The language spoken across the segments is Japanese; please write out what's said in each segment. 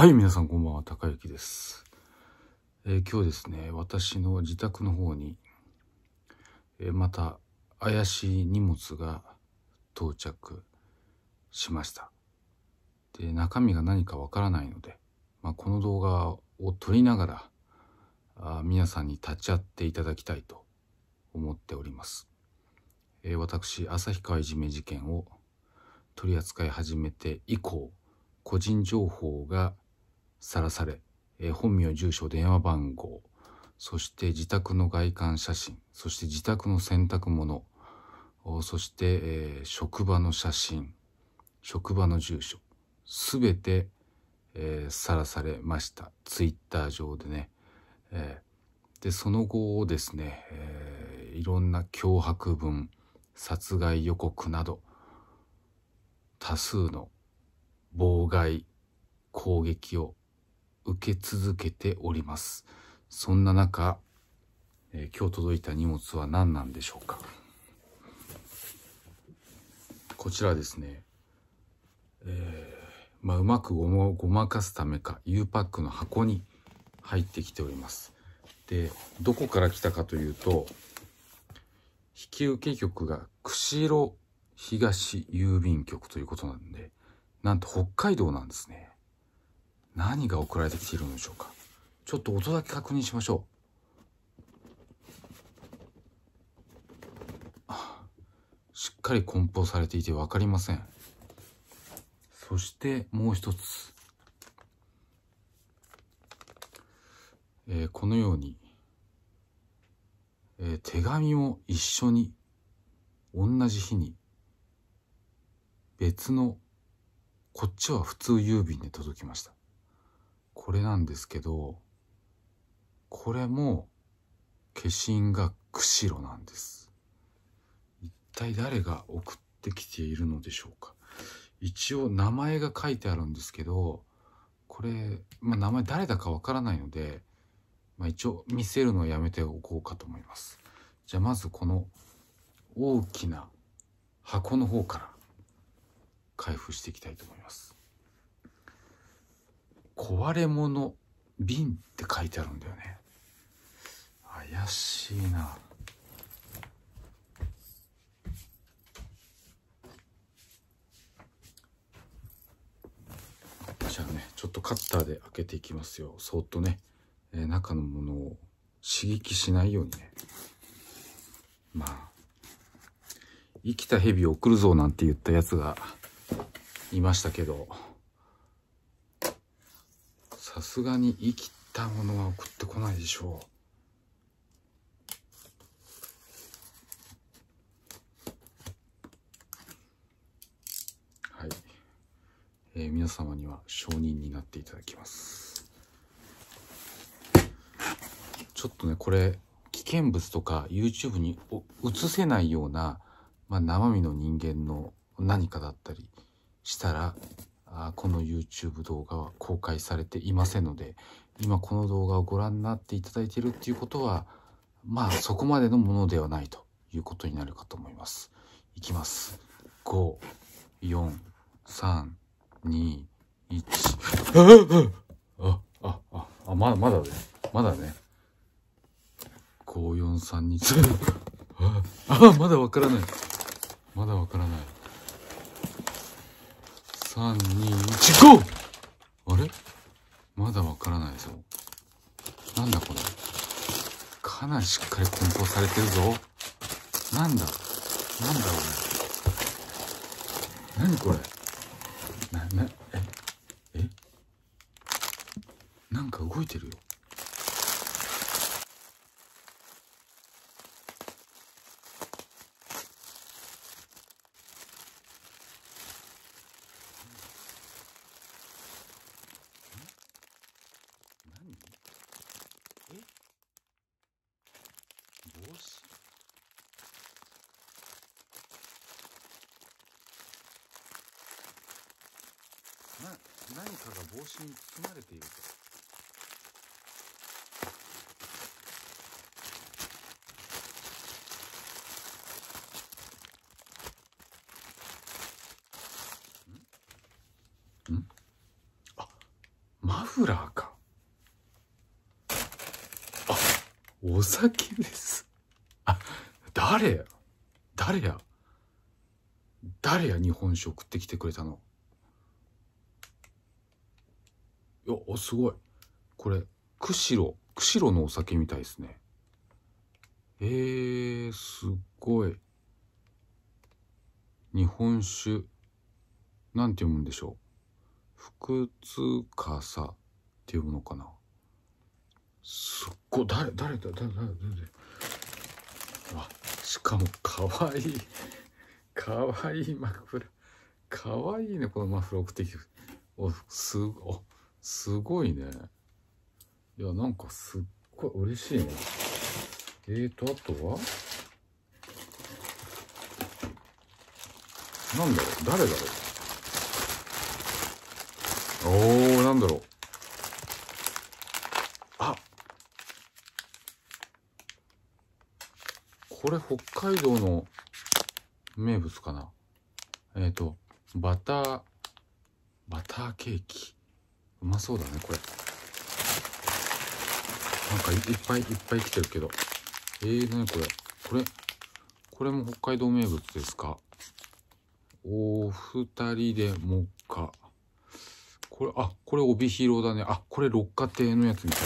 はい、皆さんこんばんは、高之です。えー、今日ですね、私の自宅の方に、えー、また怪しい荷物が到着しました。で、中身が何かわからないので、まあ、この動画を撮りながら、あ皆さんに立ち会っていただきたいと思っております。えー、私、旭川いじめ事件を取り扱い始めて以降、個人情報がさらされ、えー、本名、住所、電話番号、そして自宅の外観写真、そして自宅の洗濯物、そして、えー、職場の写真、職場の住所、すべて、えー、さらされました。ツイッター上でね。えー、で、その後ですね、えー、いろんな脅迫文、殺害予告など、多数の妨害、攻撃を受け続けております。そんな中、えー、今日届いた荷物は何なんでしょうかこちらですね、えー、まあ、うまくごまごまかすためか U パックの箱に入ってきております。でどこから来たかというと引き受け局が釧路東郵便局ということなんでなんと北海道なんですね。何が送られてきているんでしょうかちょっと音だけ確認しましょうしっかり梱包されていて分かりませんそしてもう一つ、えー、このように、えー、手紙も一緒に同じ日に別のこっちは普通郵便で届きましたこれなんですけどこれも化身が釧路なんです一体誰が送ってきているのでしょうか一応名前が書いてあるんですけどこれ、まあ、名前誰だかわからないので、まあ、一応見せるのをやめておこうかと思いますじゃあまずこの大きな箱の方から開封していきたいと思います壊れ物瓶って書いてあるんだよね怪しいなじゃあねちょっとカッターで開けていきますよそっとね、えー、中のものを刺激しないようにねまあ生きた蛇を送るぞなんて言ったやつがいましたけどさすがに生きたものは送ってこないでしょう。はい。え皆様には承認になっていただきます。ちょっとね、これ、危険物とか YouTube に映せないような、まあ、生身の人間の何かだったりしたらこの YouTube 動画は公開されていませんので今この動画をご覧になっていただいているっていうことはまあそこまでのものではないということになるかと思いますいきます5432ああああまだまだねまだね5432 あまだわからないまだわからない321 5あれまだわからないぞなんだこれかなりしっかり梱包されてるぞなんだなんだこれなにこれななええなんか動いてるよクーラーか。あ、お酒です。あ、誰や誰や誰や日本酒送ってきてくれたのいや、すごい。これ、釧路、釧路のお酒みたいですね。えー、すごい。日本酒、なんて読むんでしょう。福津笠。って読むのかなすっごい誰誰だ誰誰誰だわしかもかわいいかわいいマフラーかわいいねこのマフラー送ってきておすおすごいねいやなんかすっごい嬉しいねえーとあとはなんだろう誰だろうおーなんだろうこれ北海道の名物かなえっ、ー、とバターバターケーキうまそうだねこれなんかいっぱいいっぱい来てるけどえー、何これこれこれも北海道名物ですかお二人でもっかこれあこれ帯広だねあこれ六花亭のやつみたい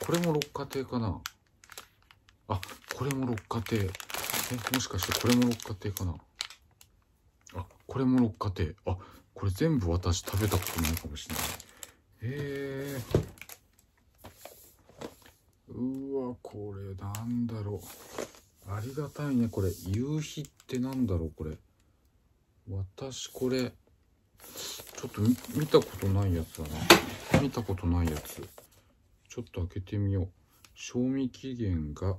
これも六花亭かなあ、これも六花亭。え、もしかしてこれも六花亭かなあ、これも六花亭。あ、これ全部私食べたことないかもしれない。へえー。うわ、これなんだろう。ありがたいね、これ。夕日ってなんだろう、これ。私これ、ちょっと見たことないやつだな。見たことないやつ。ちょっと開けてみよう。賞味期限が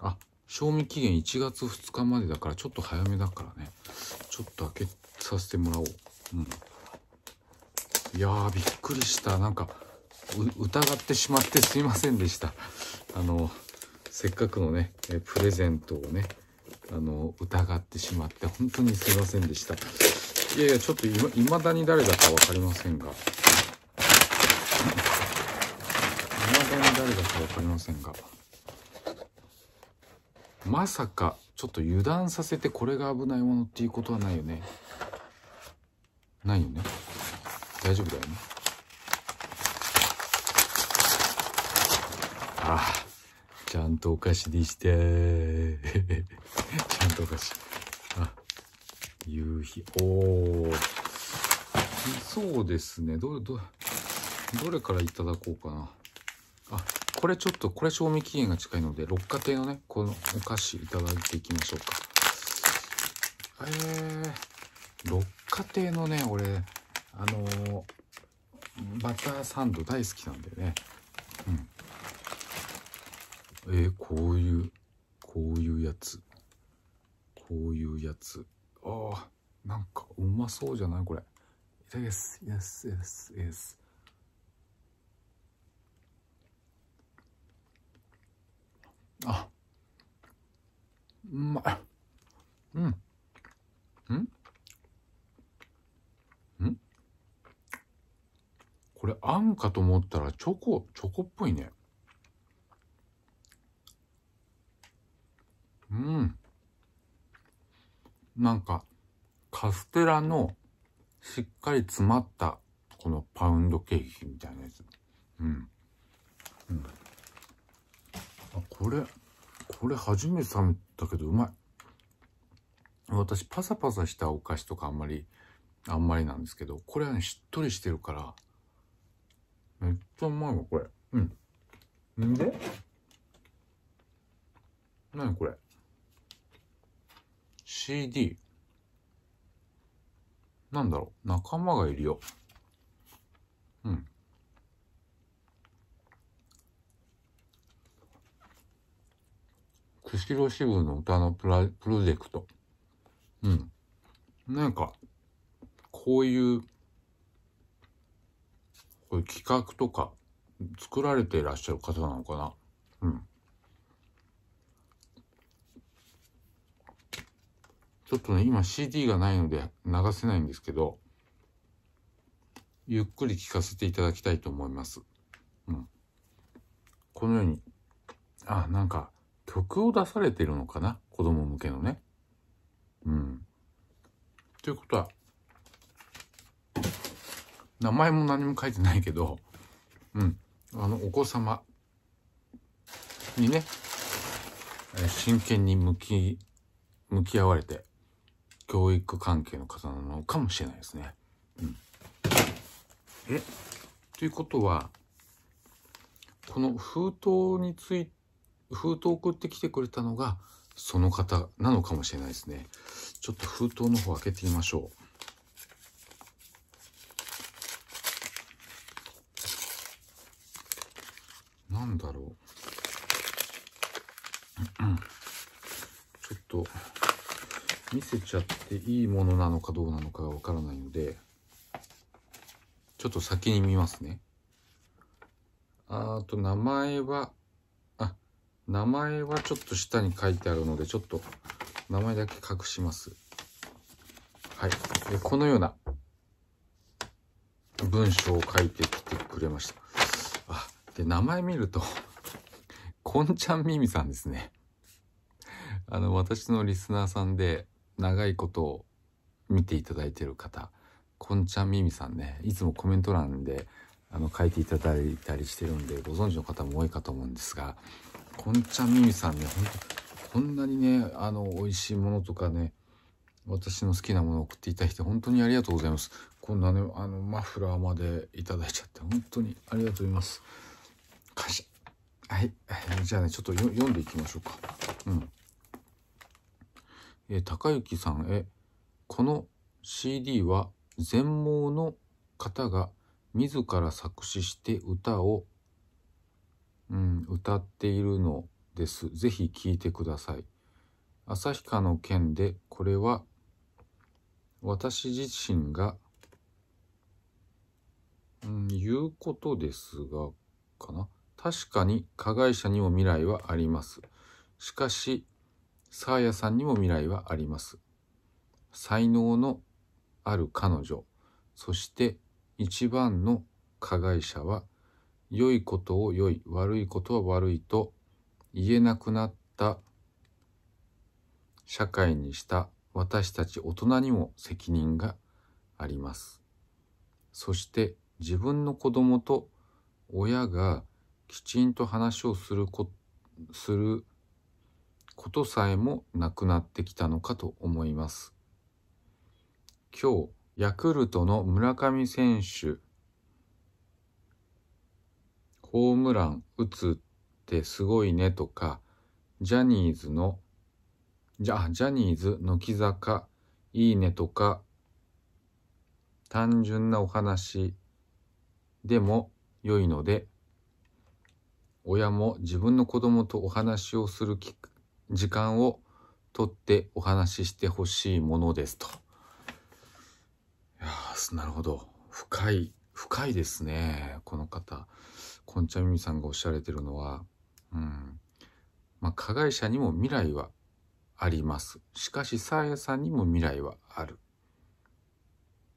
あ賞味期限1月2日までだからちょっと早めだからねちょっと開けさせてもらおううんいやーびっくりしたなんか疑ってしまってすいませんでしたあのせっかくのねプレゼントをねあの疑ってしまって本当にすいませんでしたいやいやちょっといまだに誰だか分かりませんがいまだに誰だか分かりませんがまさかちょっと油断させてこれが危ないものっていうことはないよねないよね大丈夫だよねああちゃんとお菓子にしてちゃんとお菓子あ夕日おおそうですねどれどれからいただこうかなあこれちょっと、これ賞味期限が近いので、六花亭のね、このお菓子いただいていきましょうか。えー、六花亭のね、俺、あのー、バターサンド大好きなんだよね。うん。えー、こういう、こういうやつ。こういうやつ。ああ、なんかうまそうじゃないこれ。いただきます。イエス、イエス、イエス。あうまうんうんうんこれあんかと思ったらチョコチョコっぽいねうんなんかカステラのしっかり詰まったこのパウンドケーキみたいなやつうんうんこれこれ初めて食べたけどうまい私パサパサしたお菓子とかあんまりあんまりなんですけどこれはねしっとりしてるからめっちゃうまいわこれうんんで何これ CD なんだろう仲間がいるようんスシロー支部の歌のプラプロジェクト。うん。なんか、こういう、こういう企画とか、作られていらっしゃる方なのかな。うん。ちょっとね、今 CD がないので流せないんですけど、ゆっくり聞かせていただきたいと思います。うん。このように、あ、なんか、曲を出されてるのかな子供向けのね。うん。ということは、名前も何も書いてないけど、うん。あの、お子様にね、真剣に向き、向き合われて、教育関係の方なのかもしれないですね。うん。えということは、この封筒について、封筒送ってきてくれたのがその方なのかもしれないですねちょっと封筒の方開けてみましょうなんだろう。ちょっと、見せちゃっていいものなのかどうなのかがわからないので、ちょっと先に見ますね。あーと、名前は、名前はちょっと下に書いてあるので、ちょっと名前だけ隠します。はい。でこのような文章を書いてきてくれました。あ、で、名前見ると こんちゃんみみさんですね。あの、私のリスナーさんで長いことを見ていただいてる方、こんちゃんみみさんね、いつもコメント欄であの書いていただいたりしてるんで、ご存知の方も多いかと思うんですが、こんちゃんみみさんねほんとこんなにねあの美味しいものとかね私の好きなものを送っていただいて本当にありがとうございますこんなねあのマフラーまでいただいちゃって本当にありがとうございます感謝はいじゃあねちょっと読んでいきましょうかうんえ高之さんへこの CD は全盲の方が自ら作詞して歌をうん、歌っているのです。ぜひ聴いてください。旭川の件でこれは私自身が、うん、言うことですがかな確かに加害者にも未来はありますしかしサーヤさんにも未来はあります才能のある彼女そして一番の加害者は良いことを良い、悪いことは悪いと言えなくなった社会にした私たち大人にも責任があります。そして自分の子供と親がきちんと話をするこすることさえもなくなってきたのかと思います。今日、ヤクルトの村上選手ホームラン打つってすごいねとか、ジャニーズの、じゃ、ジャニーズ軒坂いいねとか、単純なお話でも良いので、親も自分の子供とお話をする時間をとってお話ししてほしいものですと。いやなるほど。深い、深いですね、この方。こんちゃみみさんがおっしゃられてるのは、うんまあ、加害者にも未来はあります。しかし、さあやさんにも未来はある。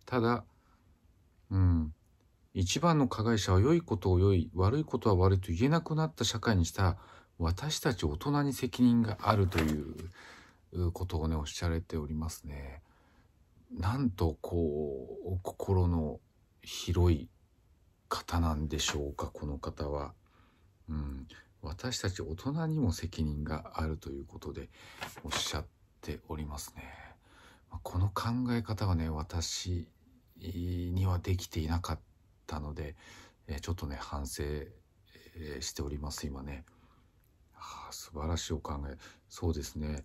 ただ、うん、一番の加害者は良いことを良い、悪いことは悪いと言えなくなった社会にした私たち大人に責任があるということをね、おっしゃられておりますね。なんとこう、心の広い方なんでしょうかこの方は。うん、私たち大人にも責任があるということでおっしゃっておりますね。この考え方はね私にはできていなかったのでちょっとね反省しております今ね。はあ、素晴らしいお考えそうですね、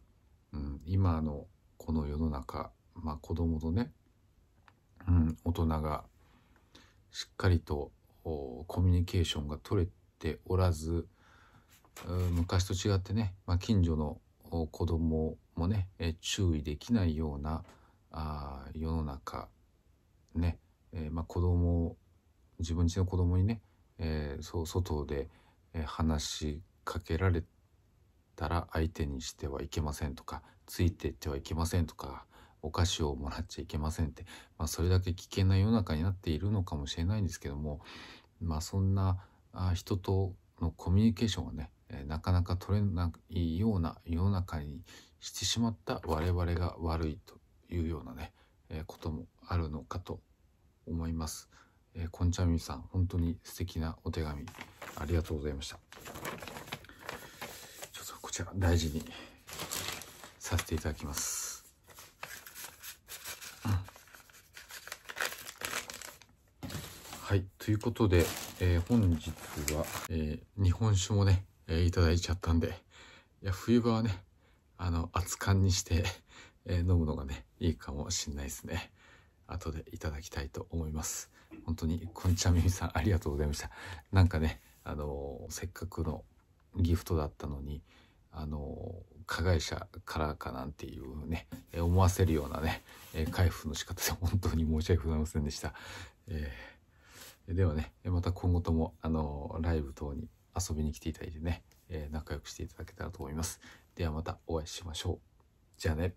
うん、今のこの世の中、まあ、子供とね、うん、大人がしっかりとコミュニケーションが取れておらず昔と違ってね、まあ、近所の子供もね注意できないようなあ世の中ね、えー、まあ、子供自分ちの子供にね、えー、そう外で話しかけられたら相手にしてはいけませんとかついてってはいけませんとかお菓子をもらっちゃいけませんって、まあ、それだけ危険な世の中になっているのかもしれないんですけども、まあ、そんな人とのコミュニケーションがねなかなか取れないような世の中にしてしまった我々が悪いというようなね、えこともあるのかと思います。えこんちゃみさん本当に素敵なお手紙ありがとうございました。ちょっとこちら大事にさせていただきます。はい。ということで、えー、本日は、えー、日本酒もね、えー、いただいちゃったんで、いや、冬場はね、あの、熱燗にして、え飲むのがね、いいかもしんないですね。後でいただきたいと思います。本当に、こんにちは、みみさん、ありがとうございました。なんかね、あのせっかくのギフトだったのに、あの加害者からかなんていうね、え思わせるようなね、え回復の仕方で本当に申し訳ございませんでした。えーではね、また今後とも、あの、ライブ等に遊びに来ていただいてね、えー、仲良くしていただけたらと思います。ではまたお会いしましょう。じゃあね。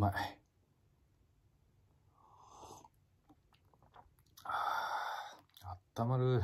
まい。あったまる。